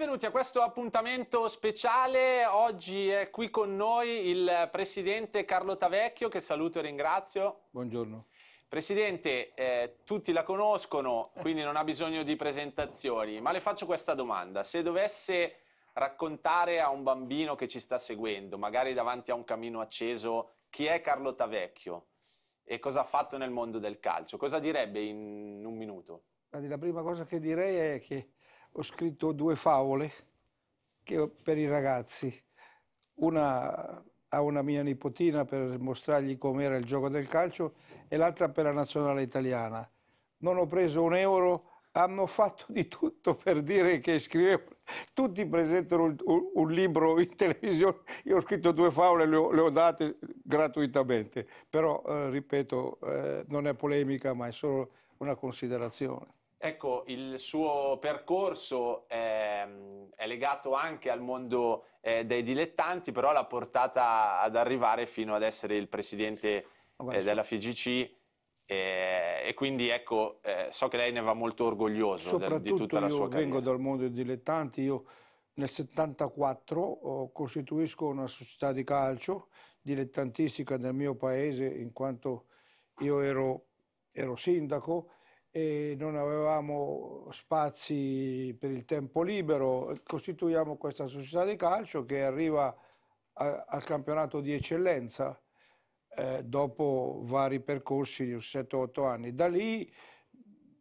Benvenuti a questo appuntamento speciale. Oggi è qui con noi il presidente Carlo Tavecchio, che saluto e ringrazio. Buongiorno. Presidente, eh, tutti la conoscono, quindi non ha bisogno di presentazioni, ma le faccio questa domanda. Se dovesse raccontare a un bambino che ci sta seguendo, magari davanti a un camino acceso, chi è Carlo Tavecchio e cosa ha fatto nel mondo del calcio, cosa direbbe in un minuto? La prima cosa che direi è che ho scritto due favole per i ragazzi. Una a una mia nipotina per mostrargli com'era il gioco del calcio e l'altra per la nazionale italiana. Non ho preso un euro, hanno fatto di tutto per dire che scrivevo. Tutti presentano un, un, un libro in televisione, io ho scritto due favole, le ho, le ho date gratuitamente, però eh, ripeto, eh, non è polemica, ma è solo una considerazione. Ecco, il suo percorso è, ehm, è legato anche al mondo eh, dei dilettanti, però l'ha portata ad arrivare fino ad essere il presidente eh, della FIGC eh, e quindi ecco, eh, so che lei ne va molto orgoglioso de, di tutta la sua carriera. io vengo dal mondo dei dilettanti, io nel 74 costituisco una società di calcio dilettantistica nel mio paese in quanto io ero, ero sindaco e non avevamo spazi per il tempo libero, costituiamo questa società di calcio che arriva a, al campionato di eccellenza eh, dopo vari percorsi di 7-8 anni. Da lì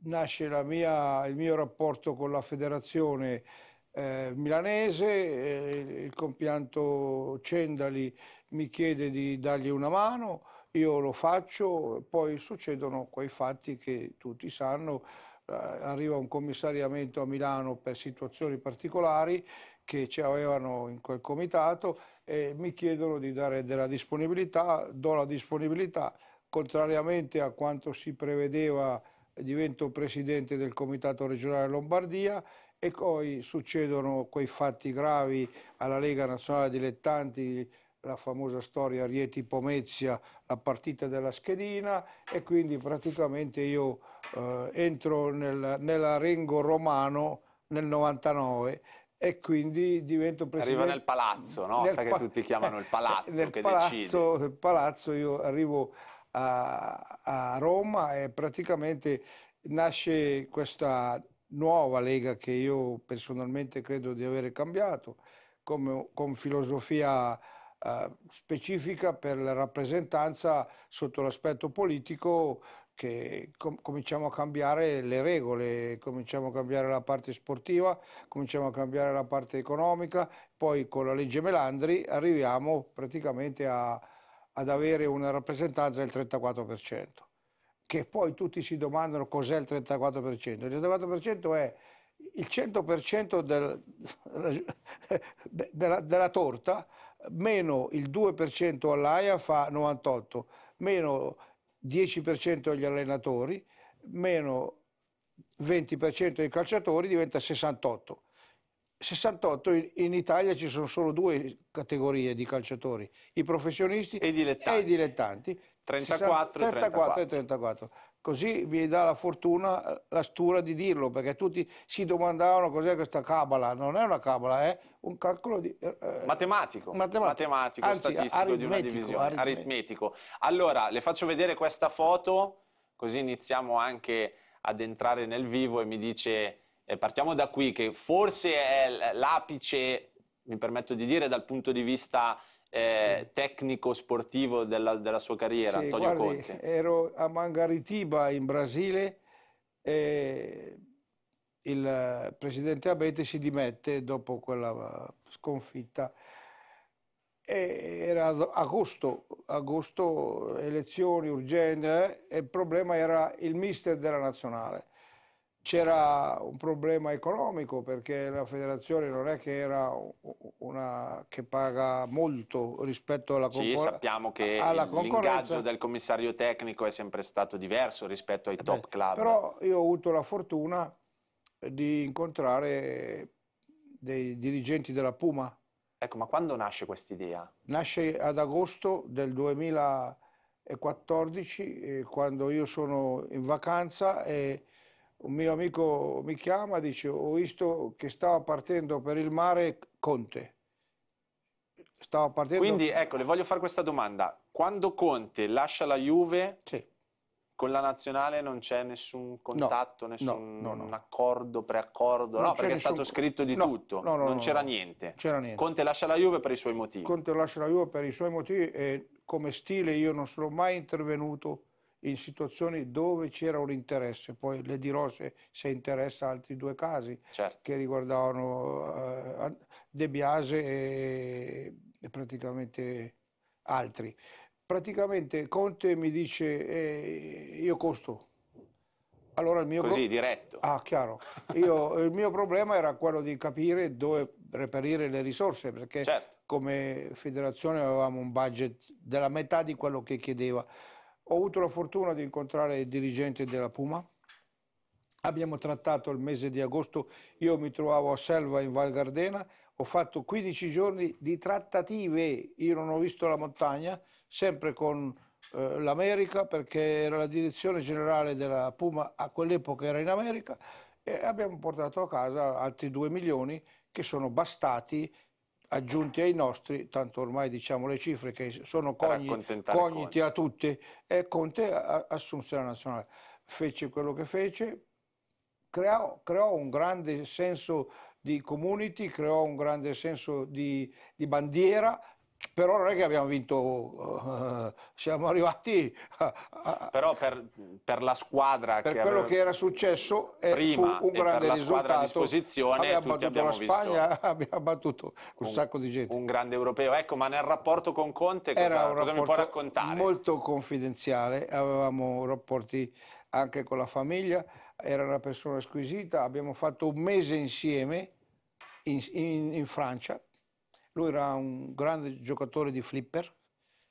nasce mia, il mio rapporto con la federazione eh, milanese, eh, il compianto Cendali mi chiede di dargli una mano io lo faccio, poi succedono quei fatti che tutti sanno, eh, arriva un commissariamento a Milano per situazioni particolari che ci avevano in quel comitato e mi chiedono di dare della disponibilità, do la disponibilità, contrariamente a quanto si prevedeva divento presidente del comitato regionale Lombardia e poi succedono quei fatti gravi alla Lega Nazionale Dilettanti la famosa storia Rieti-Pomezia, la partita della schedina e quindi praticamente io eh, entro nel, nell'arengo romano nel 99 e quindi divento presidente. Arriva nel palazzo, no? Nel Sa che tutti chiamano il palazzo nel che palazzo, decide. Nel palazzo io arrivo a, a Roma e praticamente nasce questa nuova Lega che io personalmente credo di avere cambiato come, con filosofia eh, specifica per la rappresentanza sotto l'aspetto politico che com cominciamo a cambiare le regole, cominciamo a cambiare la parte sportiva, cominciamo a cambiare la parte economica, poi con la legge Melandri arriviamo praticamente a, ad avere una rappresentanza del 34%, che poi tutti si domandano cos'è il 34%. Il 34% è il 100% del, della, della torta meno il 2% all'AIA fa 98, meno 10% agli allenatori, meno 20% ai calciatori diventa 68. 68 in, Italia ci sono solo due categorie di calciatori, i professionisti e i dilettanti. E i dilettanti 34, 60, 34, 34 e 34. Così mi dà la fortuna, eh, la stura di dirlo, perché tutti si domandavano cos'è questa cabala. Non è una cabala, è un calcolo di, eh, eh matematico, matematico, matematico Anzi, statistico di una divisione, aritmetico. aritmetico. Allora, le faccio vedere questa foto, così iniziamo anche ad entrare nel vivo e mi dice, eh, partiamo da qui, che forse è l'apice, mi permetto di dire, dal punto di vista eh, sì. tecnico sportivo della, della sua carriera, sì, Antonio guardi, Conte? Ero a Mangaritiba in Brasile e il presidente Abete si dimette dopo quella sconfitta. era agosto, agosto, elezioni urgenti, eh, e il problema era il mister della nazionale c'era un problema economico perché la federazione non è che era una che paga molto rispetto alla, concor- sì, sappiamo che alla L'ingaggio del commissario tecnico è sempre stato diverso rispetto ai eh top Beh, club. Però io ho avuto la fortuna di incontrare dei dirigenti della Puma. Ecco, ma quando nasce questa idea? Nasce ad agosto del 2014, eh, quando io sono in vacanza e un mio amico mi chiama e dice ho visto che stava partendo per il mare Conte. Stava partendo... Quindi ecco, le voglio fare questa domanda. Quando Conte lascia la Juve, sì. con la nazionale non c'è nessun contatto, no, nessun no, no, accordo, preaccordo? No, perché nessun... è stato scritto di tutto, non c'era niente. niente. Conte lascia la Juve per i suoi motivi. Conte lascia la Juve per i suoi motivi e come stile io non sono mai intervenuto in situazioni dove c'era un interesse. Poi le dirò se, se interessa altri due casi certo. che riguardavano uh, De Biase e, e, praticamente altri. Praticamente Conte mi dice eh, io costo. Allora il mio Così, pro... diretto. Ah, chiaro. Io, il mio problema era quello di capire dove reperire le risorse, perché certo. come federazione avevamo un budget della metà di quello che chiedeva. Ho avuto la fortuna di incontrare il dirigente della Puma. Abbiamo trattato il mese di agosto, io mi trovavo a Selva in Val Gardena, ho fatto 15 giorni di trattative, io non ho visto la montagna, sempre con eh, l'America perché era la direzione generale della Puma, a quell'epoca era in America e abbiamo portato a casa altri 2 milioni che sono bastati aggiunti ai nostri, tanto ormai diciamo le cifre che sono cogniti Conte. a tutti, e Conte assunse la nazionale. Fece quello che fece, creò, creò un grande senso di community, creò un grande senso di, di bandiera, però non è che abbiamo vinto, uh, siamo arrivati a, a Però per, per, la squadra per che quello che era successo eh, prima fu un grande per risultato. a disposizione abbiamo tutti abbiamo la Spagna, visto abbiamo battuto un, un, sacco di gente. Un grande europeo. Ecco, ma nel rapporto con Conte cosa, un cosa mi può raccontare? molto confidenziale, avevamo rapporti anche con la famiglia, era una persona squisita, abbiamo fatto un mese insieme in, in, in Francia lui era un grande giocatore di flipper.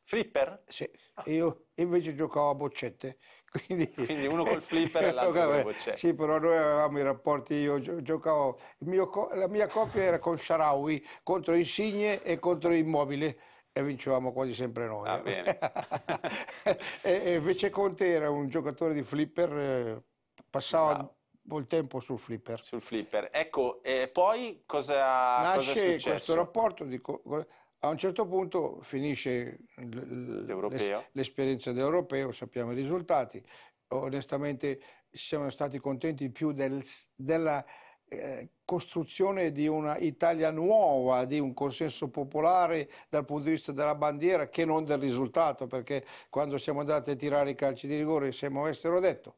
Flipper? Sì, ah. io invece giocavo a boccette. Quindi, quindi uno col flipper e l'altro con le boccette. Sì, però noi avevamo i rapporti, io giocavo, mio, la mia coppia era con Sharawi contro Insigne e contro Immobile e vincevamo quasi sempre noi. Ah, e, e invece Conte era un giocatore di flipper, eh, passava... Bravo il tempo sul flipper. Sul flipper. Ecco, e poi cosa, Nasce cosa questo rapporto di, a un certo punto finisce l'esperienza dell'europeo, sappiamo i risultati. Onestamente siamo stati contenti più del, della eh, costruzione di una Italia nuova, di un consenso popolare dal punto di vista della bandiera che non del risultato, perché quando siamo andati a tirare i calci di rigore siamo avessero detto,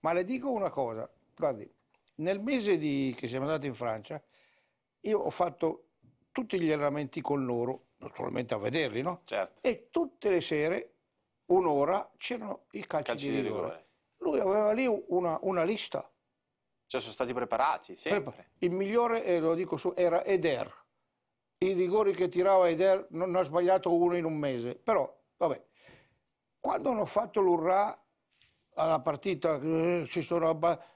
ma le dico una cosa, Guardi, nel mese di, che siamo andati in Francia, io ho fatto tutti gli allenamenti con loro, naturalmente a vederli, no? Certo. E tutte le sere, un'ora, c'erano i calci, calci di, rigore. di, rigore. Lui aveva lì una, una, lista. Cioè sono stati preparati, sempre. Il migliore, eh, lo dico su, era Eder. I rigori che tirava Eder non ha sbagliato uno in un mese. Però, vabbè, quando hanno fatto l'urrà alla partita, eh, ci sono abbastanza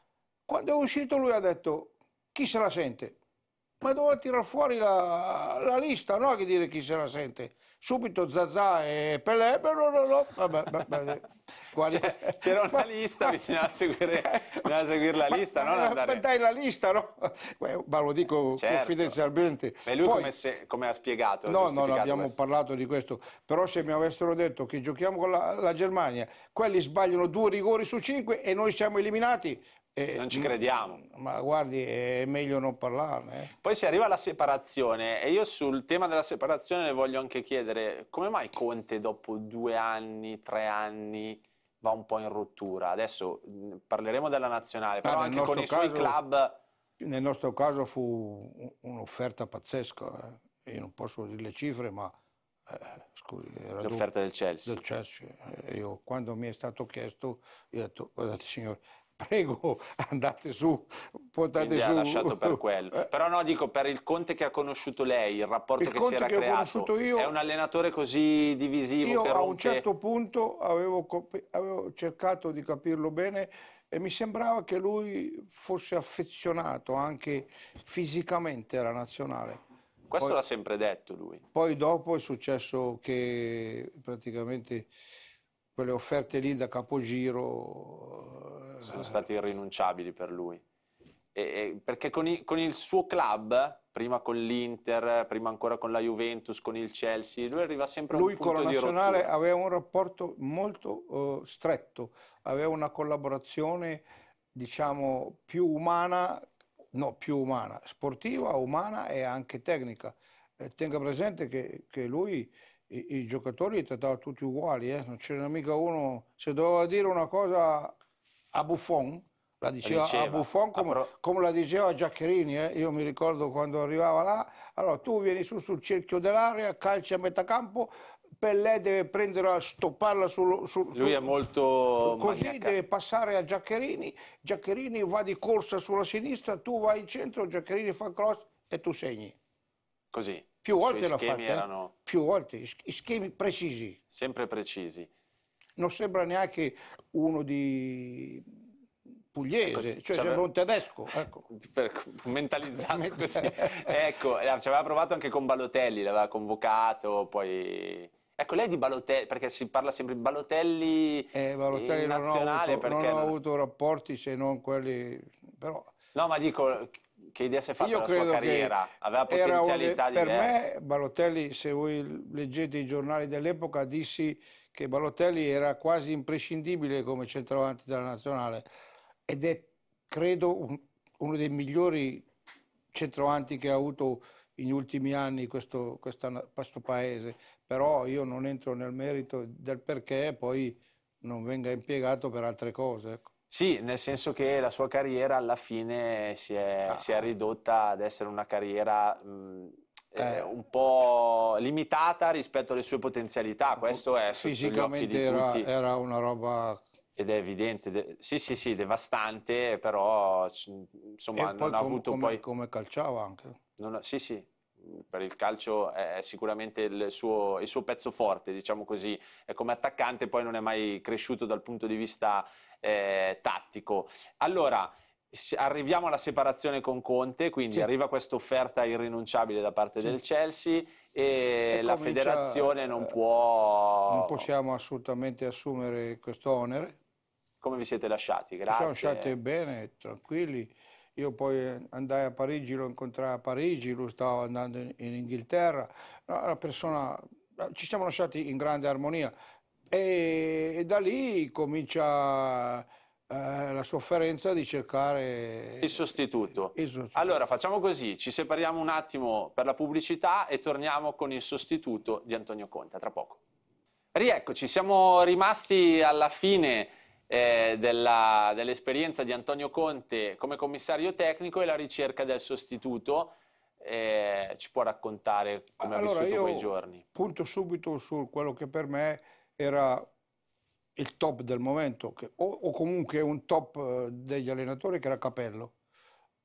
quando è uscito lui ha detto chi se la sente? Ma doveva tirar fuori la, la lista, no? Che dire chi se la sente. Subito Zazà e Pelé, no, no, no. Vabbè, vabbè. Cioè, c'era una lista, bisognava seguire, ma, seguire la lista, ma, non andare... Ma dai la lista, no? ma lo dico certo. confidenzialmente. E lui Poi, come, se, come, ha spiegato? No, non abbiamo questo. parlato di questo, però se mi avessero detto che giochiamo con la, la Germania, quelli sbagliano due rigori su cinque e noi siamo eliminati, eh, non ci crediamo. Ma, ma, guardi, è meglio non parlarne. Eh. Poi si arriva alla separazione e io sul tema della separazione le voglio anche chiedere come mai Conte dopo due anni, tre anni va un po' in rottura? Adesso parleremo della nazionale, ah, però ah, anche con i suoi club... Nel nostro caso fu un'offerta pazzesca, eh. io non posso dire le cifre, ma... Eh, scusi, era l'offerta del Chelsea. Del Chelsea. Io, quando mi è stato chiesto, ho detto, guardate signore, prego andate su, portate Quindi su. ha lasciato per quello. Eh. Però no, dico, per il Conte che ha conosciuto lei, il rapporto il che Conte si era che creato, io, è un allenatore così divisivo Io che a un certo punto avevo, avevo cercato di capirlo bene e mi sembrava che lui fosse affezionato anche fisicamente alla nazionale. Questo l'ha sempre detto lui. Poi dopo è successo che praticamente quelle offerte lì da capogiro... Eh, Sono state irrinunciabili per lui. E, e, perché con, i, con il suo club prima con l'Inter, prima ancora con la Juventus, con il Chelsea, lui arriva sempre a un lui punto di Lui con la nazionale aveva un rapporto molto eh, stretto, aveva una collaborazione diciamo più umana, no più umana, sportiva, umana e anche tecnica. Eh, tenga presente che, che lui i, i giocatori li trattava tutti uguali, eh? non c'era mica uno, se doveva dire una cosa a Buffon, la diceva, diceva a Buffon come, a pro... come, la diceva Giaccherini, eh? io mi ricordo quando arrivava là, allora tu vieni su sul cerchio dell'area, calci a metà campo, Pellè deve prendere a stopparla sul, sul lui è molto così maniaca. deve passare a Giaccherini Giaccherini va di corsa sulla sinistra tu vai in centro, Giaccherini fa cross e tu segni così più volte l'ho fatta. Eh? Erano... Più volte, schemi precisi. Sempre precisi. Non sembra neanche uno di pugliese, ecco, cioè sembra un tedesco. Ecco. Per mentalizzarlo così. ecco, eh, ci aveva provato anche con Balotelli, l'aveva convocato, poi... Ecco, lei di Balotelli, perché si parla sempre di Balotelli, eh, Balotelli nazionale. Eh, non ho, avuto, non ho avuto rapporti se non quelli... Però... No, ma dico, che idea si è fatta della sua carriera? Aveva potenzialità era, diverse? Per me Balotelli, se voi leggete i giornali dell'epoca, dissi che Balotelli era quasi imprescindibile come centravanti della nazionale ed è, credo, un, uno dei migliori centravanti che ha avuto negli ultimi anni questo, questo, questo paese. Però io non entro nel merito del perché poi non venga impiegato per altre cose. Ecco. Sì, nel senso che la sua carriera alla fine si è, ah. si è ridotta ad essere una carriera mh, eh. eh un po' limitata rispetto alle sue potenzialità. Questo è Fisicamente era, era una roba ed è evidente, de- sì sì sì, devastante, però insomma non ha avuto come, poi... come calciava anche. Ha, sì sì, per il calcio è sicuramente il suo, il suo, pezzo forte, diciamo così, è come attaccante, poi non è mai cresciuto dal punto di vista eh, tattico. Allora, arriviamo alla separazione con Conte, quindi sì. arriva questa offerta irrinunciabile da parte sì. del Chelsea e, e la federazione non eh, può... Non possiamo assolutamente assumere questo onere. Come vi siete lasciati? Grazie. Ci siamo lasciati bene, tranquilli. Io poi eh, andai a Parigi, lo incontrai a Parigi, lui stava andando in, in Inghilterra. No, una persona... Eh, ci siamo lasciati in grande armonia. E, e da lì comincia eh, la sofferenza di cercare il sostituto. il sostituto. Allora facciamo così, ci separiamo un attimo per la pubblicità e torniamo con il sostituto di Antonio Conte, tra poco. Rieccoci, siamo rimasti alla fine eh, dell'esperienza di Antonio Conte come commissario tecnico e la ricerca del sostituto. Eh, ci può raccontare come allora, ha vissuto quei giorni? Punto subito su quello che per me era il top del momento, che, o, o, comunque un top eh, degli allenatori che era Capello.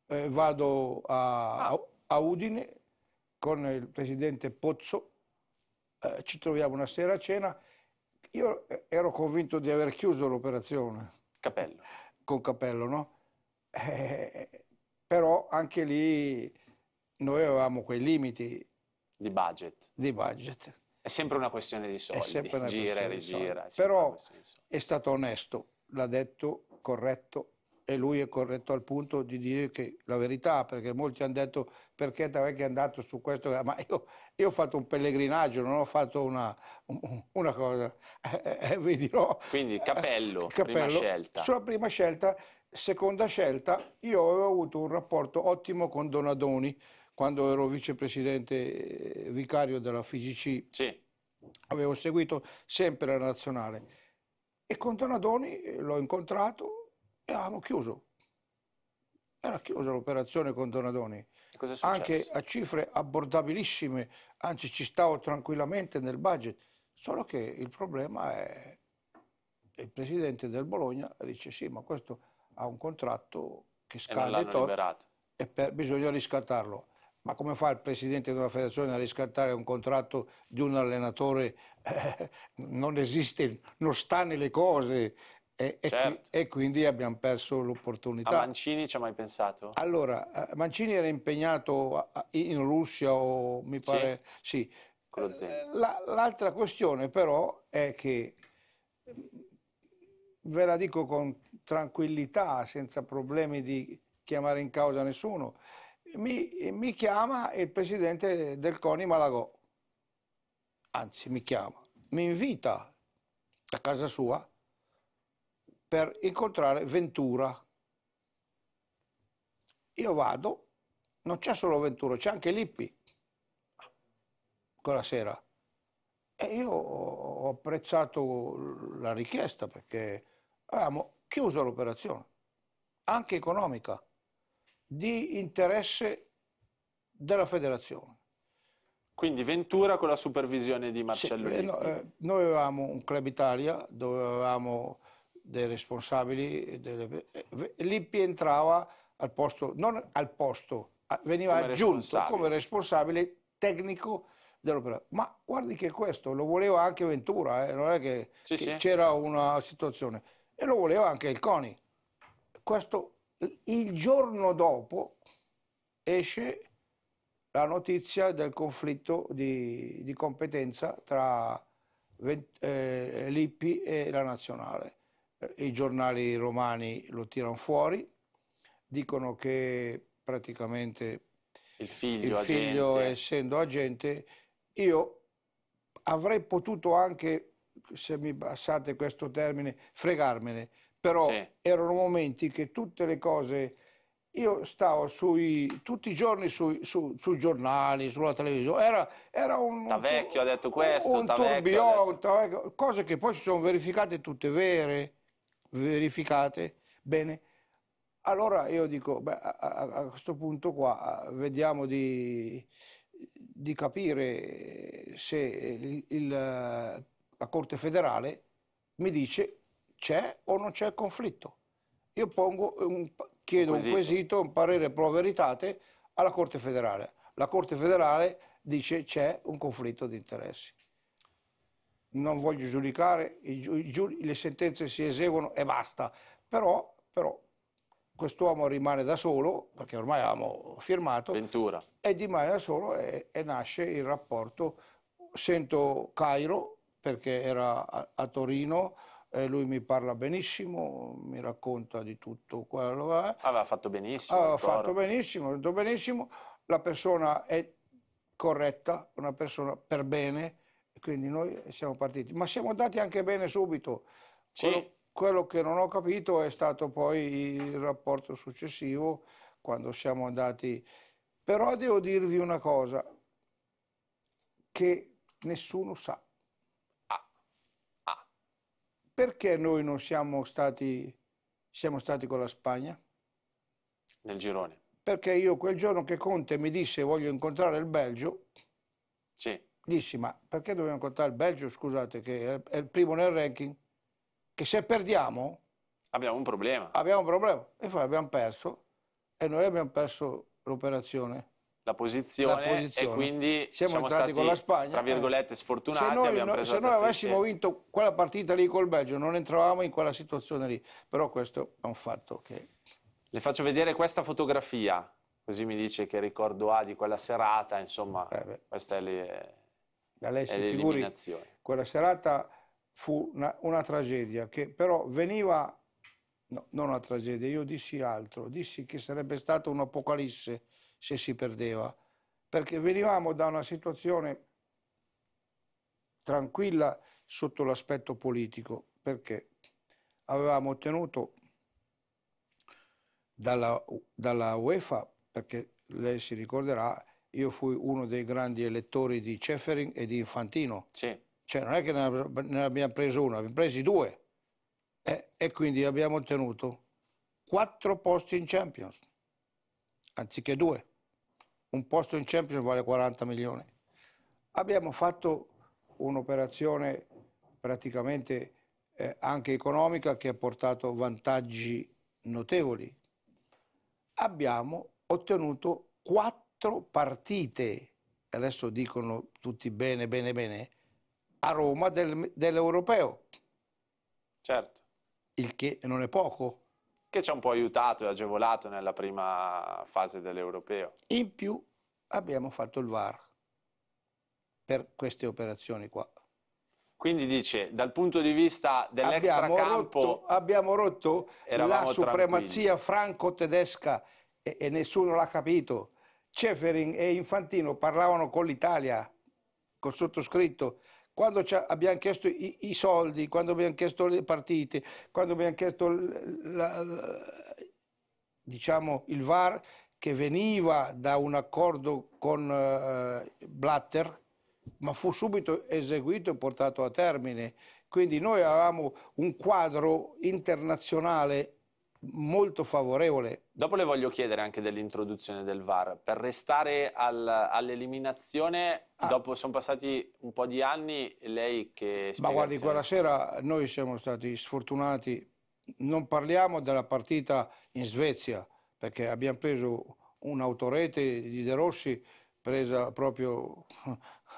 Eh, vado a, ah. a, Udine con il presidente Pozzo, eh, ci troviamo una sera a cena, io eh, ero convinto di aver chiuso l'operazione. Capello. Con Capello, no? Eh, però anche lì noi avevamo quei limiti. Di budget. Di budget. È sempre una questione di soldi, è sempre una gira e rigira. Però è stato onesto, l'ha detto corretto e lui è corretto al punto di dire la verità, perché molti hanno detto perché ti che è andato su questo, ma io, io, ho fatto un pellegrinaggio, non ho fatto una, una cosa, eh, eh, vi dirò. Quindi capello, eh, cappello, prima scelta. Sulla prima scelta, seconda scelta, io avevo avuto un rapporto ottimo con Donadoni, quando ero vicepresidente eh, vicario della FIGC, sì. avevo seguito sempre la nazionale. E con Donadoni eh, l'ho incontrato e avevamo chiuso. Era chiusa l'operazione con Donadoni. Anche a cifre abbordabilissime, anzi ci stavo tranquillamente nel budget. Solo che il problema è il presidente del Bologna dice sì, ma questo ha un contratto che scade e, e per, bisogna riscattarlo. Ma come fa il presidente di una federazione a riscattare un contratto di un allenatore? Eh, non esiste, non sta nelle cose. E, certo. e, e quindi abbiamo perso l'opportunità. A Mancini ci ha mai pensato? Allora, eh, Mancini era impegnato in Russia o mi pare... Sì. sì. L'altra La, questione però è che, ve la dico con tranquillità, senza problemi di chiamare in causa nessuno, mi, mi chiama il presidente del CONI Malagò, anzi mi chiama, mi invita a casa sua per incontrare Ventura. Io vado, non c'è solo Ventura, c'è anche Lippi quella sera. E io ho apprezzato la richiesta perché avevamo chiuso l'operazione, anche economica di interesse della federazione. Quindi Ventura con la supervisione di Marcello sì, eh, no, eh, Noi avevamo un Club Italia dove avevamo dei responsabili, delle, eh, Lippi entrava al posto, non al posto, veniva come aggiunto come responsabile tecnico dell'opera. Ma guardi che questo lo voleva anche Ventura, eh, non è che, sì, che sì. c'era una situazione, e lo voleva anche il CONI. Questo il giorno dopo esce la notizia del conflitto di, di competenza tra eh, Lippi e la nazionale. I giornali romani lo tirano fuori, dicono che praticamente il figlio, il figlio agente. essendo agente, io avrei potuto anche, se mi passate questo termine, fregarmene, però sì. erano momenti che tutte le cose... Io stavo sui, tutti i giorni sui, su, sui giornali, sulla televisione, era, era un... Tavecchio un, ha detto questo, un turbio, detto... cose che poi si sono verificate tutte vere, verificate, bene. Allora io dico, beh, a, a, questo punto qua vediamo di, di capire se il, il, la Corte federale mi dice c'è o non c'è conflitto. Io pongo un, chiedo un quesito, un parere pro veritate alla Corte federale. La Corte federale dice c'è un conflitto di interessi. Non voglio giudicare, le sentenze si eseguono e basta, però, però quest'uomo rimane da solo, perché ormai abbiamo firmato, Ventura. e rimane da solo e, e nasce il rapporto. Sento Cairo, perché era a, a Torino, eh, lui mi parla benissimo, mi racconta di tutto quello che è. Aveva ah, fatto benissimo. Aveva ah, fatto benissimo, fatto benissimo, la persona è corretta, una persona per bene, quindi noi siamo partiti. Ma siamo andati anche bene subito. Sì. Quello, quello che non ho capito è stato poi il rapporto successivo, quando siamo andati... Però devo dirvi una cosa che nessuno sa perché noi non siamo stati, siamo stati con la Spagna? Nel girone. Perché io quel giorno che Conte mi disse voglio incontrare il Belgio, sì. dissi ma perché dobbiamo incontrare il Belgio? Scusate che è il primo nel ranking, che se perdiamo... Abbiamo un problema. Abbiamo un problema. E poi abbiamo perso e noi abbiamo perso l'operazione la posizione, la posizione. e quindi siamo, siamo stati con la Spagna, tra virgolette sfortunati. Se noi, no, se noi avessimo vinto quella partita lì col Belgio non entravamo in quella situazione lì, però questo è un fatto che... Le faccio vedere questa fotografia, così mi dice che ricordo ha di quella serata, insomma, eh questa è, eh, le, l'eliminazione. Figuri, quella serata fu una, una tragedia che però veniva no, non una tragedia, io dissi altro, dissi che sarebbe stata un'apocalisse se si perdeva, perché venivamo da una situazione tranquilla sotto l'aspetto politico, perché avevamo ottenuto dalla, dalla UEFA, perché lei si ricorderà, io fui uno dei grandi elettori di Ceferin e di Infantino. Sì. Cioè non è che ne abbiamo preso uno, abbiamo presi due. E, eh, e, quindi abbiamo ottenuto quattro posti in Champions, anziché due un posto in Champions vale 40 milioni. Abbiamo fatto un'operazione praticamente eh, anche economica che ha portato vantaggi notevoli. Abbiamo ottenuto quattro partite, adesso dicono tutti bene, bene, bene, a Roma del, dell'Europeo. Certo. Il che non è poco che ci ha un po' aiutato e agevolato nella prima fase dell'Europeo. In più abbiamo fatto il VAR per queste operazioni qua. Quindi dice, dal punto di vista dell'extracampo... Abbiamo, abbiamo rotto la supremazia franco-tedesca e, e nessuno l'ha capito. Ceferin e Infantino parlavano con l'Italia, col sottoscritto, quando abbiamo chiesto i, i, soldi, quando abbiamo chiesto le partite, quando abbiamo chiesto la, la, diciamo, il VAR che veniva da un accordo con uh, Blatter, ma fu subito eseguito e portato a termine. Quindi noi avevamo un quadro internazionale molto favorevole. Dopo le voglio chiedere anche dell'introduzione del VAR. Per restare al, all'eliminazione, ah. dopo sono passati un po' di anni, lei che... Ma guardi, quella sera noi siamo stati sfortunati. Non parliamo della partita in Svezia, perché abbiamo preso un'autorete di De Rossi presa proprio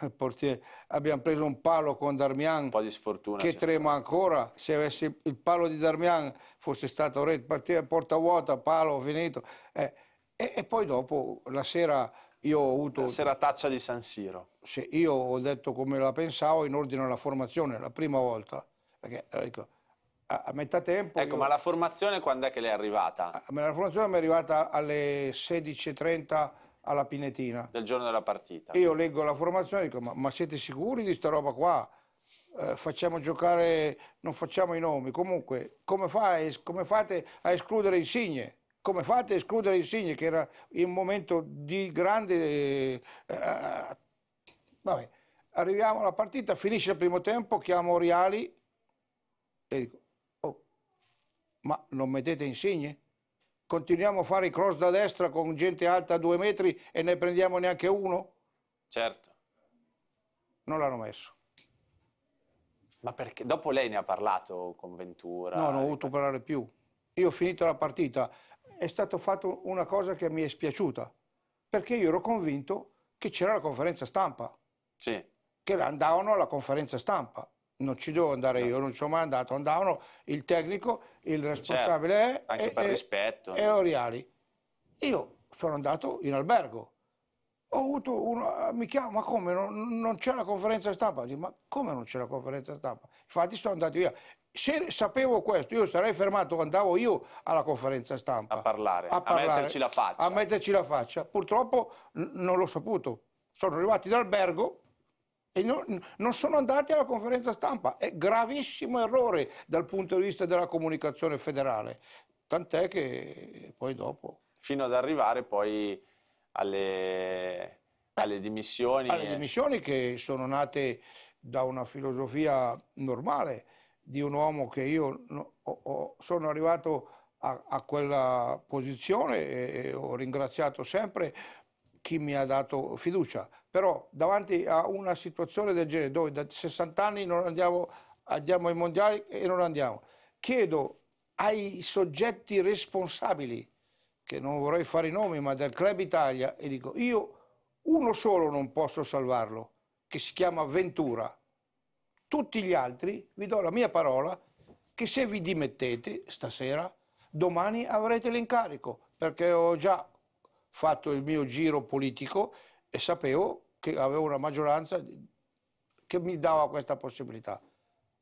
il portiere. Abbiamo preso un palo con Darmian. Un po' di sfortuna. Che trema stato. ancora. Se avessi il palo di Darmian fosse stato red, partire porta vuota, palo, finito. Eh, e, e, poi dopo, la sera, io ho avuto... La serataccia di San Siro. Sì, io ho detto come la pensavo in ordine alla formazione, la prima volta. Perché, ecco, a, a metà tempo... Ecco, io, ma la formazione quando è che l'è arrivata? Ah, la formazione mi è arrivata alle 16.30 alla Pinetina. Del giorno della partita. io leggo la formazione e dico, ma, ma siete sicuri di sta roba qua? Eh, facciamo giocare, non facciamo i nomi. Comunque, come, fa, come fate a escludere Insigne? Come fate a escludere Insigne che era il momento di grande... Eh, eh, vabbè, arriviamo alla partita, finisce il primo tempo, chiamo Riali e dico, oh, ma non mettete Insigne? continuiamo a fare i cross da destra con gente alta a due metri e ne prendiamo neanche uno? Certo. Non l'hanno messo. Ma perché? Dopo lei ne ha parlato con Ventura? No, non ho dovuto parlare più. Io ho finito la partita. È stata fatta una cosa che mi è spiaciuta, perché io ero convinto che c'era la conferenza stampa. Sì. Che andavano alla conferenza stampa non ci devo andare io, non ci ho mai andato, andavano il tecnico, il certo, responsabile certo, è, anche e, per rispetto. e Oriali. Io sono andato in albergo, ho avuto uno, ah, mi chiama, ma come, non, non c'è la conferenza stampa? Dico, ma come non c'è la conferenza stampa? Infatti sono andato via. Se sapevo questo, io sarei fermato, andavo io alla conferenza stampa. A parlare, a, parlare, a metterci la faccia. A metterci la faccia. Purtroppo non l'ho saputo. Sono arrivati d'albergo e non, non, sono andati alla conferenza stampa. È gravissimo errore dal punto di vista della comunicazione federale. Tant'è che poi dopo. Fino ad arrivare poi alle, alle dimissioni. Alle dimissioni che sono nate da una filosofia normale di un uomo che io sono arrivato a, a quella posizione e ho ringraziato sempre chi mi ha dato fiducia però davanti a una situazione del genere dove da 60 anni non andiamo, andiamo ai mondiali e non andiamo, chiedo ai soggetti responsabili, che non vorrei fare i nomi, ma del Club Italia, e dico io uno solo non posso salvarlo, che si chiama Ventura. Tutti gli altri, vi do la mia parola, che se vi dimettete stasera, domani avrete l'incarico, perché ho già fatto il mio giro politico e sapevo che aveva una maggioranza che mi dava questa possibilità.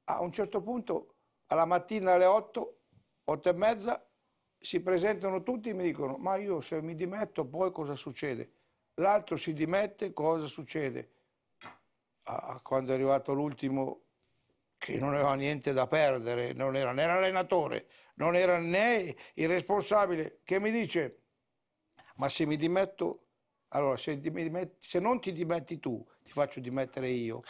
A un certo punto, alla mattina alle 8, 8 e mezza, si presentano tutti e mi dicono ma io se mi dimetto poi cosa succede? L'altro si dimette, cosa succede? Ah, quando è arrivato l'ultimo che non aveva niente da perdere, non era né l'allenatore, non era né il responsabile, che mi dice ma se mi dimetto allora, se, dimetti, se non ti dimetti tu, ti faccio dimettere io.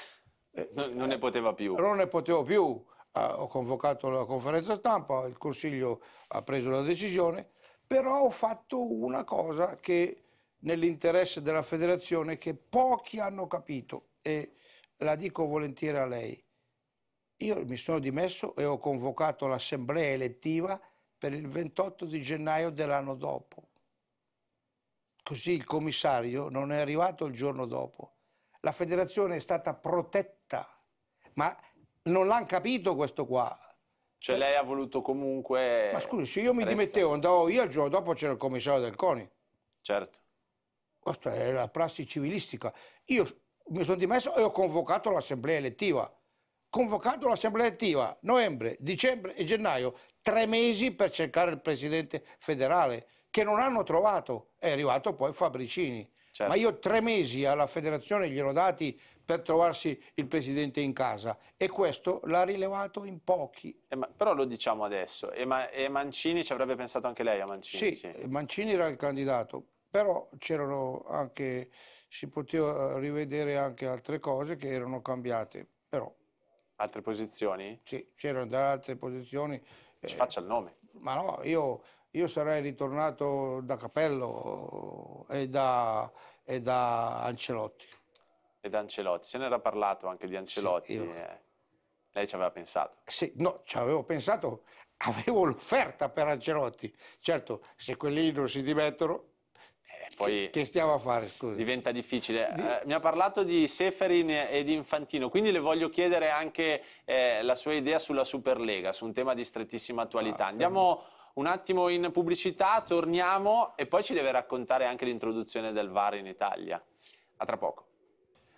Eh, no, non ne poteva più. Non ne potevo più. ho convocato la conferenza stampa, il Consiglio ha preso la decisione, però ho fatto una cosa che nell'interesse della federazione che pochi hanno capito e la dico volentieri a lei. Io mi sono dimesso e ho convocato l'assemblea elettiva per il 28 di gennaio dell'anno dopo. Così il commissario non è arrivato il giorno dopo. La federazione è stata protetta, ma non l'hanno capito questo qua. Cioè lei ha voluto comunque... Ma scusi, se io mi resta... dimettevo, andavo io, il giorno dopo c'era il commissario del CONI. Certo. Questa è la prassi civilistica. Io mi sono dimesso e ho convocato l'assemblea elettiva. Convocato l'assemblea elettiva, novembre, dicembre e gennaio, tre mesi per cercare il presidente federale che non hanno trovato. È arrivato poi Fabricini. Certo. Ma io tre mesi alla federazione gliel'ho dati per trovarsi il presidente in casa e questo l'ha rilevato in pochi. Eh, ma, però lo diciamo adesso, e, ma, e, Mancini ci avrebbe pensato anche lei a Mancini? Sì, sì. Mancini era il candidato, però c'erano anche, si poteva rivedere anche altre cose che erano cambiate, però. Altre posizioni? Sì, c'erano altre posizioni. Ci eh, faccia il nome. Ma no, io io sarei ritornato da Capello e da, e da Ancelotti. E da Ancelotti, se ne era parlato anche di Ancelotti. Sì, eh. Lei ci aveva pensato? Sì, no, ci avevo pensato, avevo l'offerta per Ancelotti. Certo, se quelli non si dimettono, eh, poi che stiamo a fare? Scusa. Diventa difficile. Eh, mi ha parlato di Seferin e di Infantino, quindi le voglio chiedere anche eh, la sua idea sulla Superlega, su un tema di strettissima attualità. Ah, Andiamo... Ah, un attimo in pubblicità, torniamo e poi ci deve raccontare anche l'introduzione del VAR in Italia. A tra poco.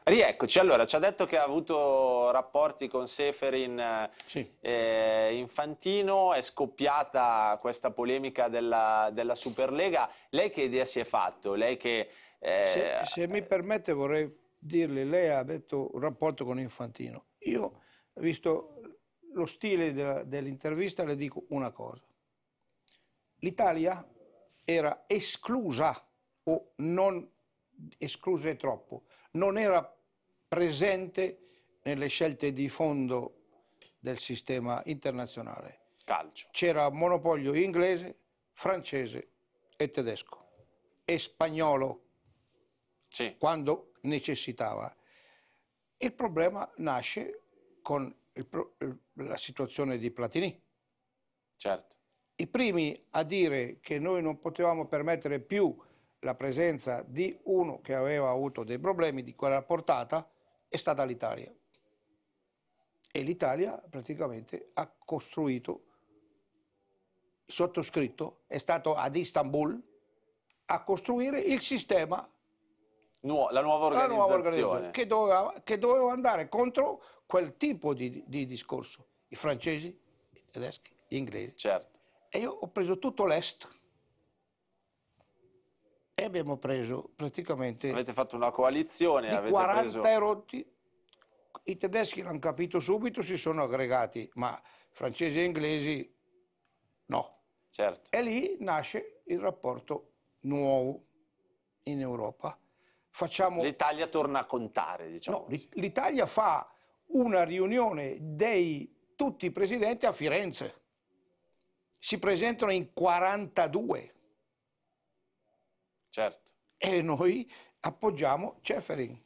Rieccoci, allora ci ha detto che ha avuto rapporti con Seferin sì. eh, Infantino, è scoppiata questa polemica della, della, Superlega. Lei che idea si è fatto? Che, eh... se, se, mi permette vorrei dirle, lei ha detto un rapporto con Infantino. Io, visto lo stile dell'intervista, dell le dico una cosa l'Italia era esclusa o non esclusa troppo, non era presente nelle scelte di fondo del sistema internazionale. Calcio. C'era monopolio inglese, francese e tedesco e spagnolo sì. quando necessitava. Il problema nasce con il, la situazione di Platini. Certo i primi a dire che noi non potevamo permettere più la presenza di uno che aveva avuto dei problemi di quella portata è stata l'Italia. E l'Italia praticamente ha costruito, sottoscritto è stato ad Istanbul a costruire il sistema Nuo la, nuova la nuova organizzazione, che, doveva, che doveva andare contro quel tipo di, di discorso. I francesi, i tedeschi, gli inglesi. Certo. E io ho preso tutto l'est e abbiamo preso praticamente... Avete fatto una coalizione, di avete 40 preso... erotti. I tedeschi l'hanno capito subito, si sono aggregati, ma francesi e inglesi no. Certo. E lì nasce il rapporto nuovo in Europa. Facciamo... L'Italia torna a contare, diciamo. No, l'Italia fa una riunione dei tutti i presidenti a Firenze si presentano in 42. Certo. E noi appoggiamo Ceferin.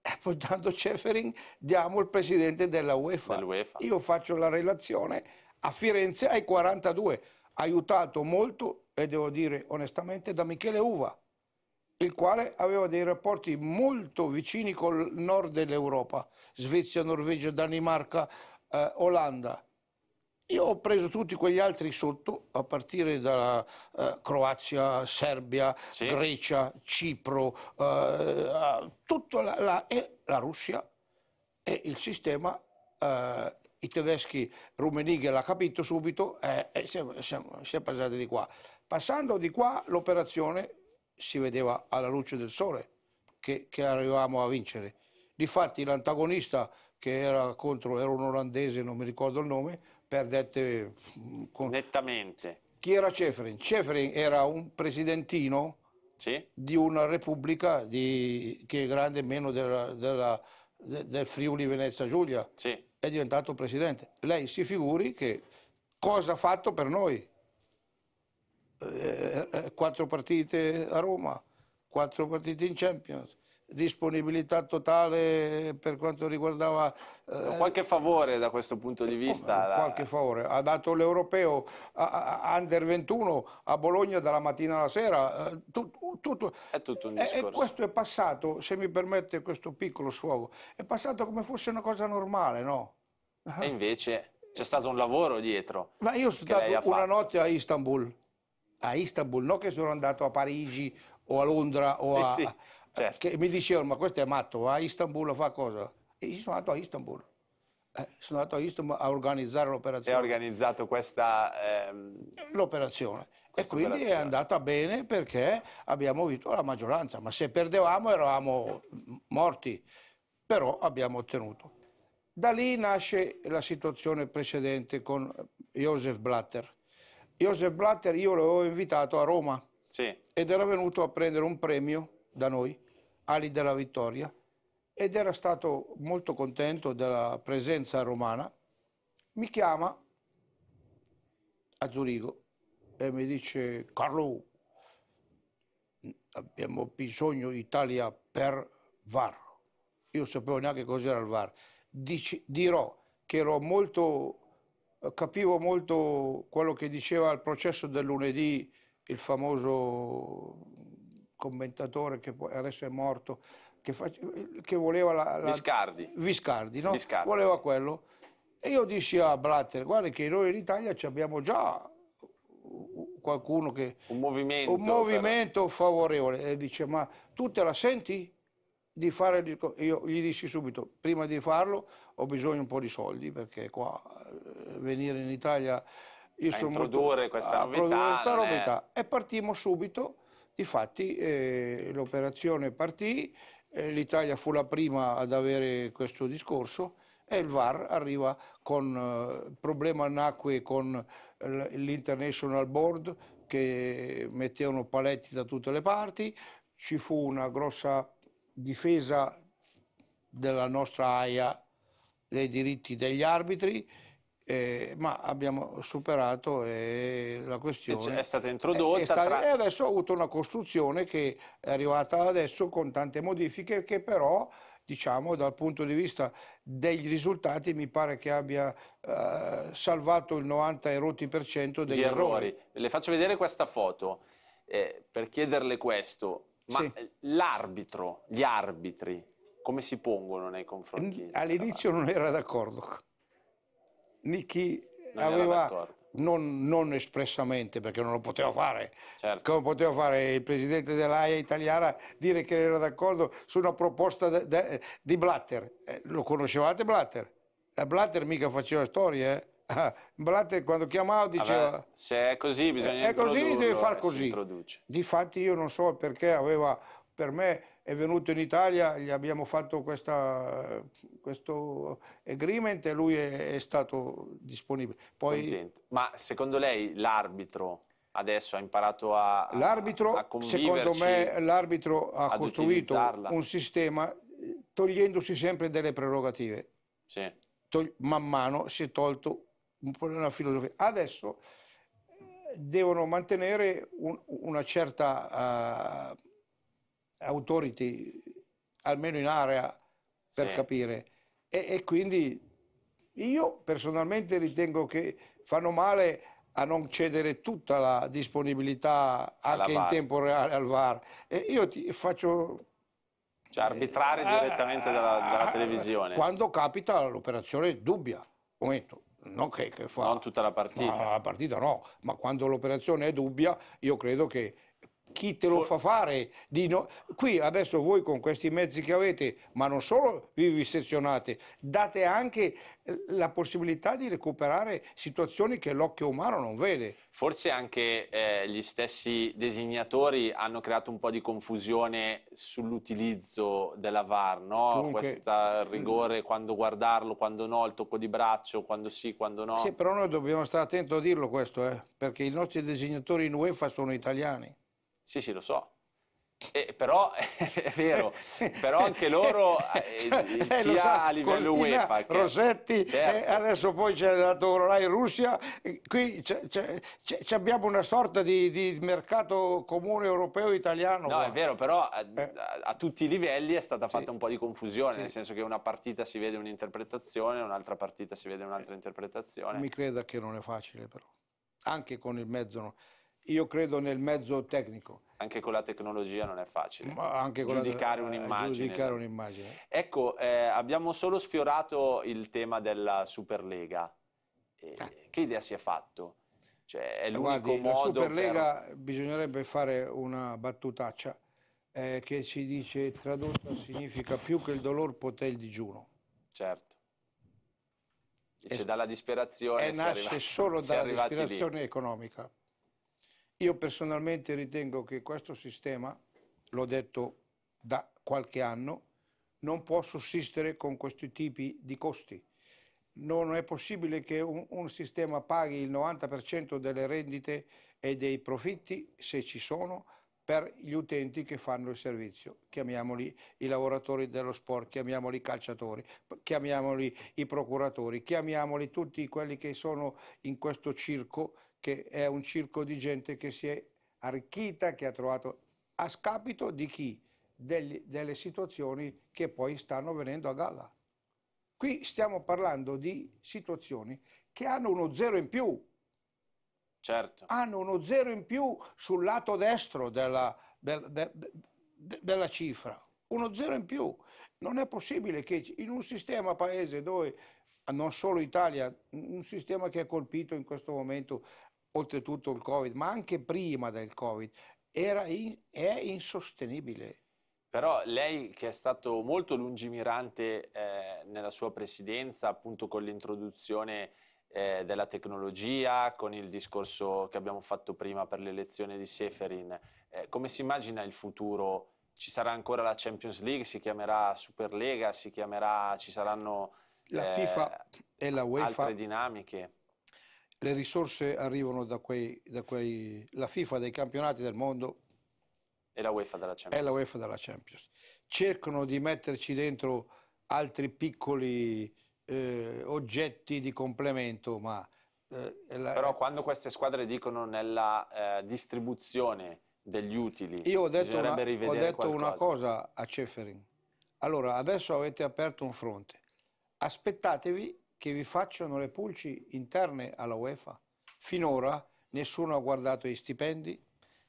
Appoggiando Ceferin diamo il presidente della UEFA. Dell'UEFA. Io faccio la relazione a Firenze ai 42, aiutato molto, e devo dire onestamente, da Michele Uva, il quale aveva dei rapporti molto vicini col nord dell'Europa, Svezia, Norvegia, Danimarca, eh, Olanda io ho preso tutti quegli altri sotto, a partire da eh, Croazia, Serbia, sì. Grecia, Cipro, eh, tutta la, la, e la Russia e il sistema. Eh, I tedeschi, Rummenigge l'ha capito subito e eh, eh, siamo, siamo, si è passati di qua. Passando di qua l'operazione si vedeva alla luce del sole che, che arrivavamo a vincere. Difatti l'antagonista che era contro, era un olandese, non mi ricordo il nome, perdette... Con... Nettamente. Chi era Ceferin? Ceferin era un presidentino sì. di una repubblica di... che è grande meno della, della, del Friuli Venezia Giulia. Sì. È diventato presidente. Lei si figuri che cosa ha fatto per noi? Eh, eh, eh quattro partite a Roma, quattro partite in Champions, disponibilità totale per quanto riguardava... Eh, qualche favore da questo punto di vista? La... Qualche favore, ha dato l'europeo a, Under 21 a Bologna dalla mattina alla sera, eh, tutto, tutto. È tutto un discorso. E, questo è passato, se mi permette questo piccolo sfogo, è passato come fosse una cosa normale, no? E invece c'è stato un lavoro dietro. Ma io sono stato una notte a Istanbul, a Istanbul, non che sono andato a Parigi o a Londra o a... Eh sì Certo. Che mi dicevano, ma questo è matto, va a Istanbul, a fare cosa? E io sono andato a Istanbul. Eh, sono andato a Istanbul a organizzare l'operazione. E ha organizzato questa... Ehm... L'operazione. E quindi è andata bene perché abbiamo vinto la maggioranza, ma se perdevamo eravamo morti, però abbiamo ottenuto. Da lì nasce la situazione precedente con Josef Blatter. Josef Blatter io l'avevo invitato a Roma sì. ed era venuto a prendere un premio da noi, Ali della Vittoria, ed era stato molto contento della presenza romana, mi chiama a Zurigo e mi dice Carlo, abbiamo bisogno Italia per VAR. Io sapevo neanche cos'era il VAR. Dici, dirò che ero molto, capivo molto quello che diceva il processo del lunedì il famoso commentatore che adesso è morto, che, che voleva la, la... Viscardi. Viscardi, no? Viscardi. Voleva quello. E io dissi a Blatter, guarda che noi in Italia abbiamo già qualcuno che... Un movimento. Un movimento però. favorevole. E dice, ma tu te la senti di fare il discorso? Io gli dissi subito, prima di farlo ho bisogno un po' di soldi, perché qua eh, venire in Italia... Io a sono introdurre molto, questa novità. A questa novità. E partimmo subito Infatti eh, l'operazione partì, eh, l'Italia fu la prima ad avere questo discorso e il VAR arriva con... Eh, il problema nacque con eh, l'International Board che mettevano paletti da tutte le parti, ci fu una grossa difesa della nostra AIA dei diritti degli arbitri eh, ma abbiamo superato eh, la questione. è stata eh, introdotta. È stata, tra... E adesso ha avuto una costruzione che è arrivata adesso con tante modifiche che però diciamo dal punto di vista dei risultati mi pare che abbia eh, salvato il 90 erotti per cento degli errori. errori. Le faccio vedere questa foto eh, per chiederle questo, ma sì. l'arbitro, gli arbitri, come si pongono nei confronti? All'inizio non era d'accordo. Nicky non aveva, non, non, espressamente perché non lo poteva fare, certo. come poteva fare il presidente dell'AIA italiana dire che era d'accordo su una proposta de, de, di Blatter. Eh, lo conoscevate Blatter? Eh, Blatter mica faceva storie, eh? Blatter quando chiamava diceva Vabbè, se è così bisogna è così devi far così difatti io non so perché aveva per me è venuto in Italia, gli abbiamo fatto questa, questo agreement e lui è, è stato disponibile. Poi, Ma secondo lei l'arbitro adesso ha imparato a, l'arbitro, a Secondo me l'arbitro ha costruito un sistema togliendosi sempre delle prerogative. Sì. Tog- man mano si è tolto una filosofia. Adesso eh, devono mantenere un, una certa... Uh, authority, almeno in area, per sì. capire. E, e, quindi io personalmente ritengo che fanno male a non cedere tutta la disponibilità anche in tempo reale al VAR. E io ti faccio... Cioè arbitrare eh, direttamente eh, dalla, eh, dalla, eh, televisione. Quando capita l'operazione dubbia, momento, non che, che fa... Non tutta la partita. la partita no, ma quando l'operazione è dubbia, io credo che chi te lo fa fare? No... Qui adesso voi con questi mezzi che avete, ma non solo vi vivisezionate, date anche eh, la possibilità di recuperare situazioni che l'occhio umano non vede. Forse anche eh, gli stessi designatori hanno creato un po' di confusione sull'utilizzo della VAR, no? Comunque... Questo rigore, quando guardarlo, quando no, il tocco di braccio, quando sì, quando no. Sì, però noi dobbiamo stare attenti a dirlo questo, eh? perché i nostri designatori in UEFA sono italiani. Sì, sì, lo so. Eh, però è vero, però anche loro eh, cioè, eh, sia so, a livello Cortina, UEFA che... Rosetti, eh, certo. adesso poi c'è la in Russia, eh, qui c è, c abbiamo una sorta di, di, mercato comune europeo italiano. No, guarda. è vero, però a, eh, a, a, tutti i livelli è stata fatta sì. un po' di confusione, sì. nel senso che una partita si vede un'interpretazione, un'altra partita si vede un'altra interpretazione. Mi creda che non è facile però, anche con il mezzo... No io credo nel mezzo tecnico. Anche con la tecnologia non è facile giudicare, la, eh, un'immagine. giudicare, un'immagine. Ecco, eh, abbiamo solo sfiorato il tema della Superlega. Eh, ah. Che idea si è fatto? Cioè, è eh, l'unico Guardi, modo la Superlega per... bisognerebbe fare una battutaccia eh, che si dice tradotta significa più che il dolore poté il digiuno. Certo. Dice, dalla disperazione. E nasce arrivati, solo dalla disperazione lì. economica. Io personalmente ritengo che questo sistema, l'ho detto da qualche anno, non può sussistere con questi tipi di costi. Non è possibile che un, un sistema paghi il 90% delle rendite e dei profitti, se ci sono, per gli utenti che fanno il servizio. Chiamiamoli i lavoratori dello sport, chiamiamoli i calciatori, chiamiamoli i procuratori, chiamiamoli tutti quelli che sono in questo circo che è un circo di gente che si è arricchita, che ha trovato a scapito di chi? Degli, delle situazioni che poi stanno venendo a galla. Qui stiamo parlando di situazioni che hanno uno zero in più. Certo. Hanno uno zero in più sul lato destro della, della, de, de, della cifra. Uno zero in più. Non è possibile che in un sistema paese dove non solo Italia, un sistema che è colpito in questo momento oltretutto il Covid, ma anche prima del Covid, in, è insostenibile. Però lei che è stato molto lungimirante eh, nella sua presidenza, appunto con l'introduzione eh, della tecnologia, con il discorso che abbiamo fatto prima per l'elezione di Seferin, eh, come si immagina il futuro? Ci sarà ancora la Champions League, si chiamerà Superlega, si chiamerà, ci saranno la eh, FIFA e la UEFA. altre dinamiche? le risorse arrivano da quei, da quei, la FIFA dei campionati del mondo e la UEFA della Champions. E la UEFA della Champions. Cercano di metterci dentro altri piccoli eh, oggetti di complemento, ma... Eh, la, Però quando queste squadre dicono nella eh, distribuzione degli utili, io ho detto, una, ho detto una cosa a Ceferin. Allora, adesso avete aperto un fronte. Aspettatevi che vi facciano le pulci interne alla UEFA. Finora nessuno ha guardato gli stipendi